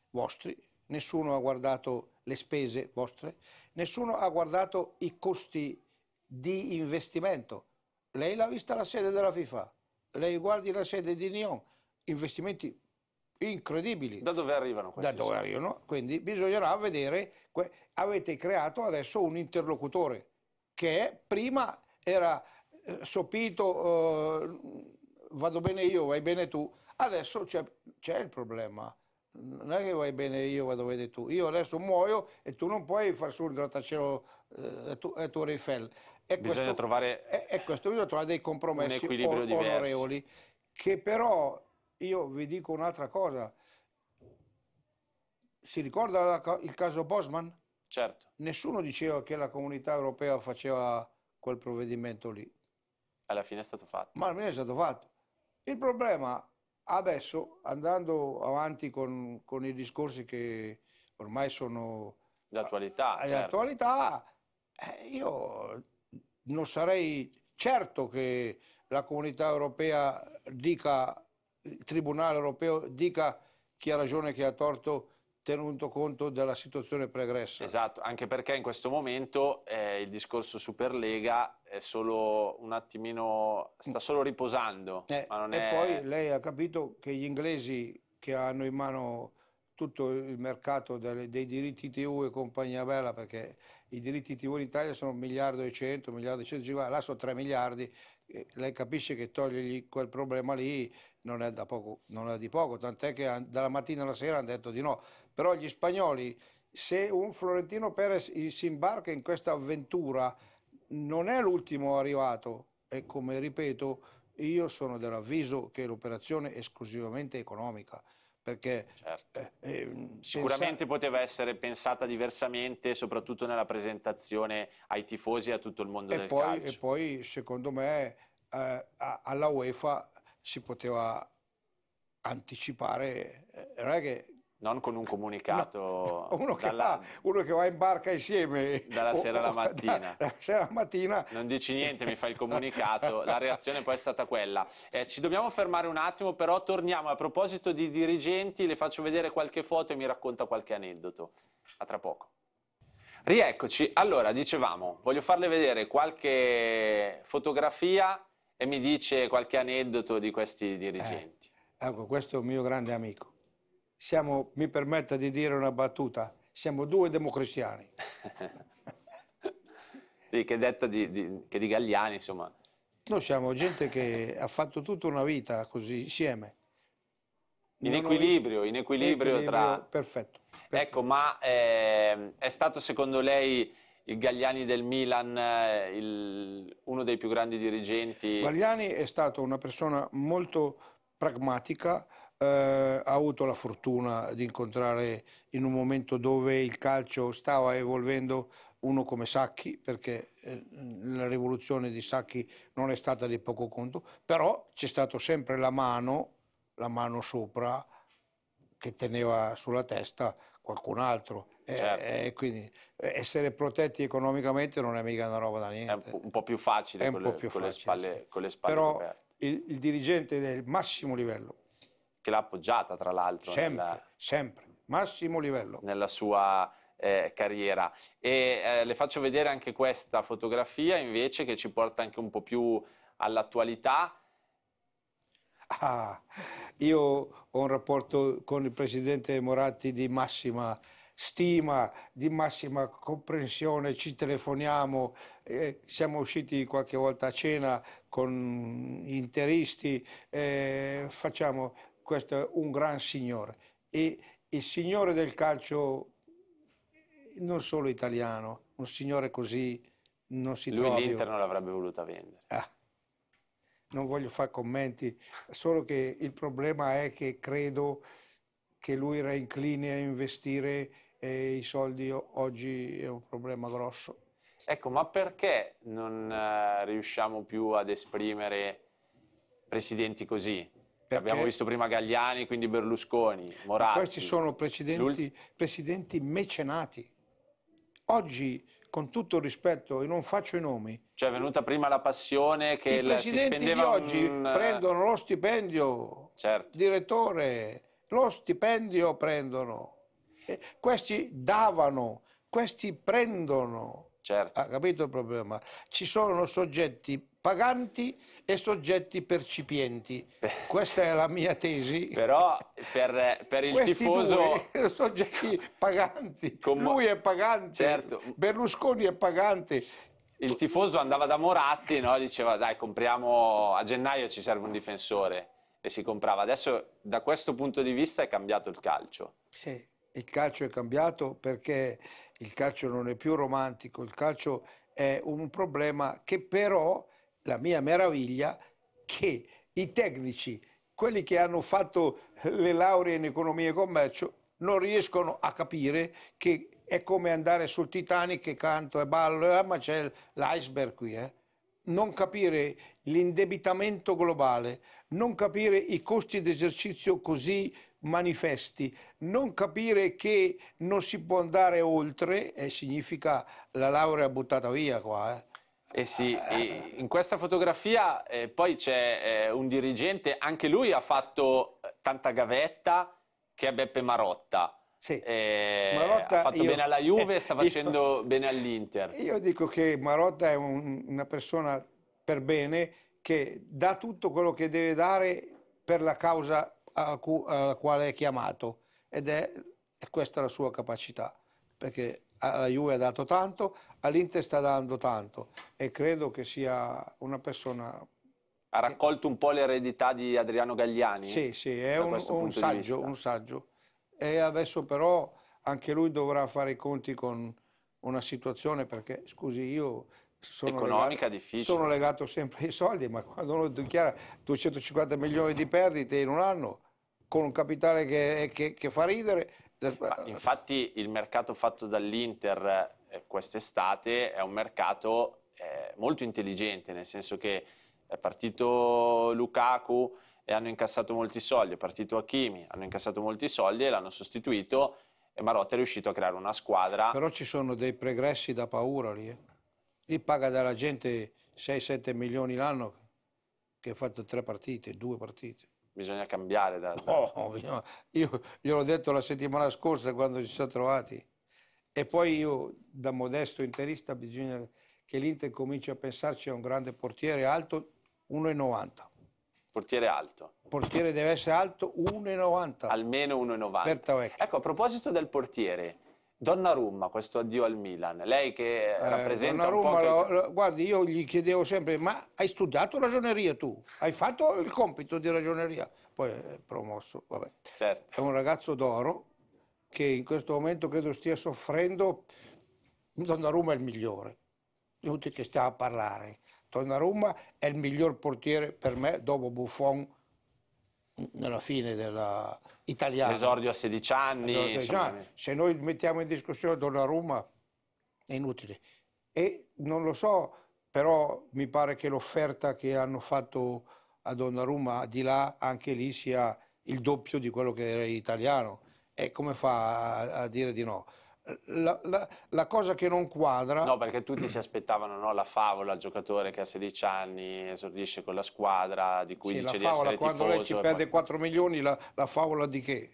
vostri, nessuno ha guardato le spese vostre, nessuno ha guardato i costi di investimento. Lei l'ha vista la sede della FIFA, lei guardi la sede di Nyon, investimenti incredibili. Da dove arrivano questi? Da dove soldi? arrivano? Quindi bisognerà vedere, avete creato adesso un interlocutore che prima era eh, sopito, eh, vado bene io, vai bene tu. Adesso c'è il problema non è che vai bene io, vado bene tu. Io adesso muoio e tu non puoi far il grattacielo eh, tu, a eh, Torre bisogna questo, trovare... E, e questo bisogna trovare dei compromessi onorevoli. Che però, io vi dico un'altra cosa. Si ricorda la, il caso Bosman? Certo. Nessuno diceva che la comunità europea faceva quel provvedimento lì alla fine è stato fatto. Ma alla fine è stato fatto. Il problema adesso, andando avanti con, con i discorsi che ormai sono... D'attualità. Certo. D'attualità, certo. io non sarei certo che la comunità europea dica, il Tribunale europeo dica chi ha ragione e chi ha torto tenuto conto della situazione pregressa. Esatto, anche perché in questo momento eh, il discorso Superlega è solo un attimino, sta solo riposando. Eh, e è... poi lei ha capito che gli inglesi che hanno in mano tutto il mercato delle, dei diritti TV e compagnia bella, perché i diritti TV in Italia sono 1 miliardo e 100, 1 miliardo e 150, là sono 3 miliardi, eh, lei capisce che togliergli quel problema lì non è, da poco, non è di poco, tant'è che dalla mattina alla sera hanno detto di no. Però gli spagnoli, se un Florentino Perez si imbarca in questa avventura, non è l'ultimo arrivato e come ripeto, io sono dell'avviso che l'operazione è esclusivamente economica perché certo. eh, eh, sicuramente pensa... poteva essere pensata diversamente, soprattutto nella presentazione ai tifosi e a tutto il mondo e del poi, calcio. E poi, secondo me, eh, alla UEFA si poteva anticipare, eh, non è che non con un comunicato. No, uno, che dalla, va, uno, che va, in barca insieme. Dalla sera alla mattina. Da, dalla sera alla mattina. Non dici niente, mi fai il comunicato. La reazione poi è stata quella. Eh, ci dobbiamo fermare un attimo, però torniamo. A proposito di dirigenti, le faccio vedere qualche foto e mi racconta qualche aneddoto. A tra poco. Rieccoci. Allora, dicevamo, voglio farle vedere qualche fotografia e mi dice qualche aneddoto di questi dirigenti. Eh, ecco, questo è un mio grande amico. Siamo, mi permetta di dire una battuta, siamo due democristiani. sì, che detta di, di, che di Gagliani, insomma. Noi siamo gente che ha fatto tutta una vita così insieme. In equilibrio, in equilibrio, in equilibrio tra... Perfetto. perfetto. Ecco, ma eh, è stato secondo lei il Gagliani del Milan, eh, il, uno dei più grandi dirigenti. Gagliani è stato una persona molto pragmatica, eh, ha avuto la fortuna di incontrare in un momento dove il calcio stava evolvendo uno come Sacchi, perché eh, la rivoluzione di Sacchi non è stata di poco conto, però c'è stata sempre la mano, la mano sopra, che teneva sulla testa qualcun altro. Certo. E, e, quindi essere protetti economicamente non è mica una roba da niente. È un po' più facile, con, po più con, facile le spalle, sì. con, le spalle, Però aperte. Il, il, dirigente del massimo livello. Che l'ha appoggiata, tra l'altro. Sempre, nella... sempre, massimo livello. Nella sua eh, carriera. E eh, le faccio vedere anche questa fotografia, invece, che ci porta anche un po' più all'attualità. Ah, io ho un rapporto con il presidente Moratti di massima stima, di massima comprensione, ci telefoniamo, eh, siamo usciti qualche volta a cena con interisti, eh, facciamo questo è un gran signore e il signore del calcio non solo italiano, un signore così non si Lui trova. Lui l'Inter non l'avrebbe voluta vendere. Ah non voglio fare commenti, solo che il problema è che credo che lui era incline a investire e i soldi oggi è un problema grosso. Ecco, ma perché non eh, riusciamo più ad esprimere presidenti così? Perché? Abbiamo visto prima Gagliani, quindi Berlusconi, Moratti. questi sono presidenti, presidenti mecenati. Oggi con tutto il rispetto e non faccio i nomi. Cioè è venuta prima la passione che I presidenti si spendeva di oggi un... prendono lo stipendio, certo. direttore, lo stipendio prendono. E questi davano, questi prendono. Certo. Ha capito il problema? Ci sono soggetti paganti e soggetti percipienti. Questa è la mia tesi. Però per, per il Questi tifoso... Due, soggetti paganti. Con... Lui è pagante, certo. Berlusconi è pagante. Il tifoso andava da Moratti, no? diceva dai compriamo, a gennaio ci serve un difensore e si comprava. Adesso da questo punto di vista è cambiato il calcio. Sì, il calcio è cambiato perché il calcio non è più romantico, il calcio è un problema che però, la mia meraviglia, che i tecnici, quelli che hanno fatto le lauree in economia e commercio, non riescono a capire che è come andare sul Titanic e canto e ballo, eh, ma c'è l'iceberg qui, eh. Non capire l'indebitamento globale, non capire i costi d'esercizio così manifesti, non capire che non si può andare oltre eh, significa la laurea buttata via qua. Eh. Eh sì, in questa fotografia eh, poi c'è eh, un dirigente, anche lui ha fatto eh, tanta gavetta, che è Beppe Marotta. Sì. Eh, Marotta, ha fatto io, bene alla Juve, sta facendo io, bene all'Inter. Io dico che Marotta è un, una persona per bene che dà tutto quello che deve dare per la causa al quale è chiamato ed è questa la sua capacità, perché alla Juve ha dato tanto, all'Inter sta dando tanto e credo che sia una persona... Ha raccolto un po' l'eredità di Adriano Gagliani? Sì, sì, è un, un, saggio, un saggio. E adesso però anche lui dovrà fare i conti con una situazione perché, scusi, io sono economica legato, difficile. Sono legato sempre ai soldi, ma quando uno dichiara 250 milioni di perdite in un anno con un capitale che, che, che fa ridere... Ma infatti il mercato fatto dall'Inter eh, quest'estate è un mercato eh, molto intelligente, nel senso che è partito Lukaku e hanno incassato molti soldi, è partito Hakimi, hanno incassato molti soldi e l'hanno sostituito e Marotta è riuscito a creare una squadra. Però ci sono dei pregressi da paura lì. Eh? Lì paga dalla gente 6-7 milioni l'anno che ha fatto tre partite, due partite. Bisogna cambiare. Da, da... Oh, io gliel'ho detto la settimana scorsa quando ci siamo trovati. E poi io, da modesto interista, bisogna che l'Inter cominci a pensarci a un grande portiere alto, 1,90. Portiere alto. Portiere deve essere alto 1,90. Almeno 1,90. Ecco, a proposito del portiere, Donnarumma, questo addio al Milan, lei che eh, rappresenta Donnarumma, lo, lo, guardi, io gli chiedevo sempre, ma hai studiato ragioneria tu? Hai fatto il compito di ragioneria? Poi è promosso, vabbè. Certo. È un ragazzo d'oro che in questo momento credo stia soffrendo. Donnarumma è il migliore, inutile che stiamo a parlare. Donnarumma è il miglior portiere per me dopo Buffon alla fine dell'italiano. L'esordio a 16 anni. insomma... già, se noi mettiamo in discussione Donnarumma è inutile. E non lo so, però mi pare che l'offerta che hanno fatto a Donnarumma di là anche lì sia il doppio di quello che era italiano. E come fa a, a dire di no? la, la, la, cosa che non quadra... No, perché tutti si aspettavano no? la favola, il giocatore che a 16 anni esordisce con la squadra, di cui sì, dice la favola, di essere quando tifoso... quando lei ci perde poi... 4 milioni, la, la favola di che?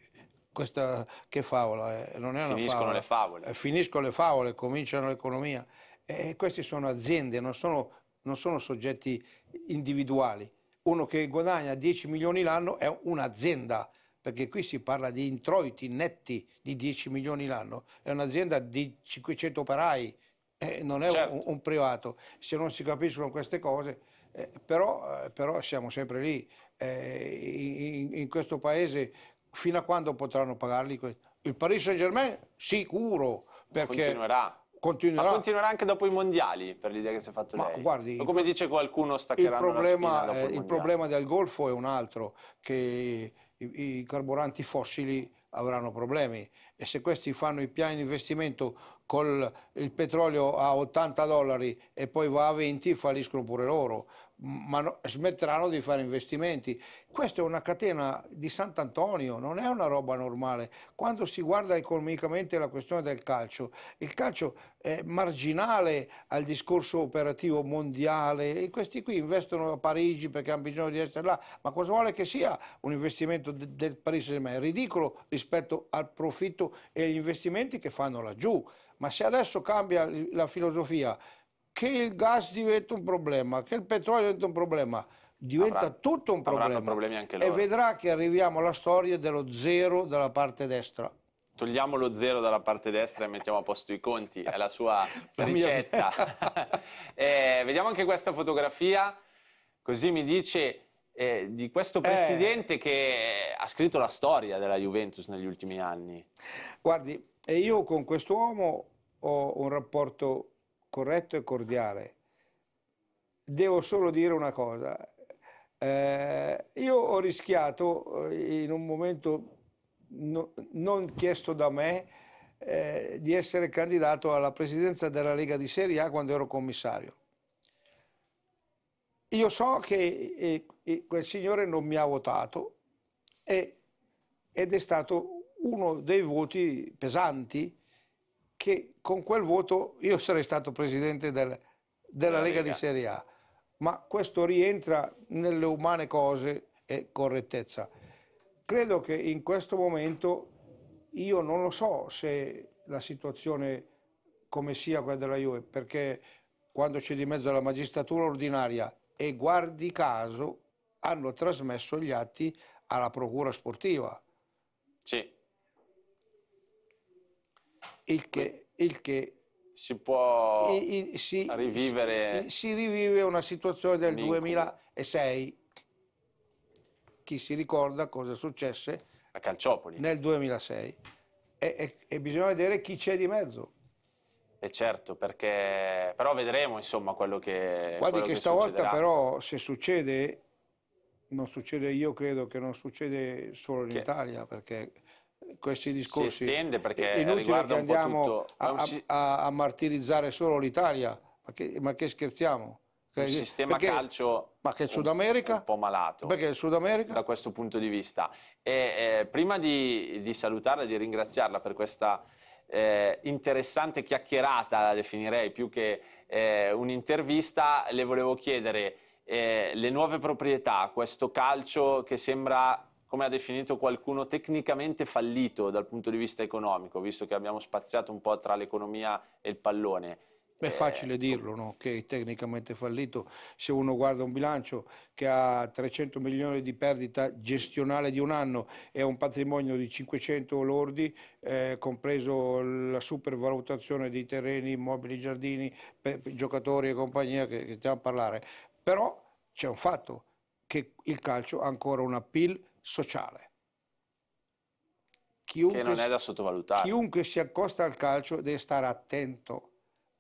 Questa, che favola? Eh? Non è una finiscono favola. le favole. Eh, finiscono le favole, cominciano l'economia. Eh, queste sono aziende, non sono, non sono soggetti individuali. Uno che guadagna 10 milioni l'anno è un'azienda perché qui si parla di introiti netti di 10 milioni l'anno, è un'azienda di 500 operai, eh, non è certo. un, un, privato, se non si capiscono queste cose, eh, però, eh, però, siamo sempre lì, eh, in, in, questo paese fino a quando potranno pagarli? Il Paris Saint Germain sicuro, perché continuerà. Continuerà. Ma continuerà anche dopo i mondiali, per l'idea che si è fatto Ma lei. Guardi, o come dice qualcuno, staccheranno il problema, il problema del Golfo è un altro, che i, i carburanti fossili avranno problemi e se questi fanno i piani di investimento con il petrolio a 80 dollari e poi va a 20 falliscono pure loro ma smetteranno di fare investimenti. Questa è una catena di Sant'Antonio, non è una roba normale. Quando si guarda economicamente la questione del calcio, il calcio è marginale al discorso operativo mondiale e questi qui investono a Parigi perché hanno bisogno di essere là, ma cosa vuole che sia un investimento de del Paris Saint-Germain? È ridicolo rispetto al profitto e agli investimenti che fanno laggiù. Ma se adesso cambia la filosofia, che il gas diventa un problema, che il petrolio diventa un problema, diventa Avrà, tutto un problema. E vedrà che arriviamo alla storia dello zero dalla parte destra togliamo lo zero dalla parte destra e mettiamo a posto i conti, è la sua la ricetta. Eh, vediamo anche questa fotografia, così mi dice eh, di questo eh. presidente eh. che ha scritto la storia della Juventus negli ultimi anni. Guardi, io con quest'uomo ho un rapporto corretto e cordiale. Devo solo dire una cosa, eh, io ho rischiato eh, in un momento no, non chiesto da me eh, di essere candidato alla presidenza della Lega di Serie A quando ero commissario. Io so che eh, eh quel signore non mi ha votato e, ed è stato uno dei voti pesanti che con quel voto io sarei stato presidente del, della Lega, Lega di Serie A. Ma questo rientra nelle umane cose e correttezza. Credo che in questo momento io non lo so se la situazione come sia quella della Juve, perché quando c'è di mezzo la magistratura ordinaria e guardi caso hanno trasmesso gli atti alla procura sportiva. Sì. Il che, il che si può e, e, si, rivivere. Si, si, rivive una situazione del 2006. Chi si ricorda cosa successe a Calciopoli nel 2006 e, e bisogna vedere chi c'è di mezzo. E certo, perché però vedremo insomma quello che. Guardi, quello che, che stavolta, però, se succede, non succede, io credo che non succede solo in che... Italia perché questi discorsi. Si estende perché è inutile che andiamo a, a, a, martirizzare solo l'Italia, ma, ma che, scherziamo? il sistema perché, calcio ma che il Sud America? un po' malato. Perché il Sud America? Da questo punto di vista. E, eh, prima di, di salutarla e di ringraziarla per questa eh, interessante chiacchierata, la definirei più che eh, un'intervista, le volevo chiedere eh, le nuove proprietà, questo calcio che sembra come ha definito qualcuno, tecnicamente fallito dal punto di vista economico, visto che abbiamo spaziato un po' tra l'economia e il pallone. Beh, è eh, facile dirlo no? che è tecnicamente fallito. Se uno guarda un bilancio che ha 300 milioni di perdita gestionale di un anno e un patrimonio di 500 lordi, eh, compreso la supervalutazione di terreni, immobili, giardini, pe- giocatori e compagnia che, che stiamo a parlare. Però c'è un fatto che il calcio ha ancora un appeal sociale. Chiunque, che non è da sottovalutare. Chiunque si accosta al calcio deve stare attento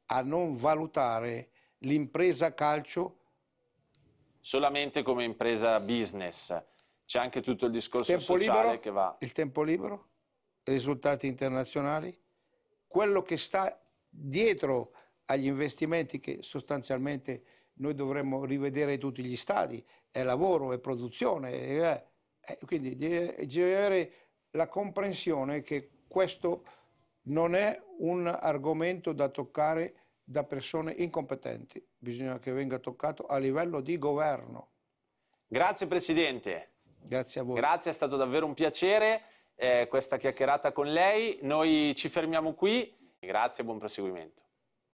a non valutare l'impresa calcio solamente come impresa business. C'è anche tutto il discorso tempo sociale libero, che va. Il tempo libero, risultati internazionali, quello che sta dietro agli investimenti che sostanzialmente noi dovremmo rivedere tutti gli stadi, è lavoro, è produzione, è eh, quindi deve avere la comprensione che questo non è un argomento da toccare da persone incompetenti, bisogna che venga toccato a livello di governo. Grazie Presidente. Grazie a voi. Grazie, è stato davvero un piacere eh, questa chiacchierata con lei. Noi ci fermiamo qui. Grazie e buon proseguimento.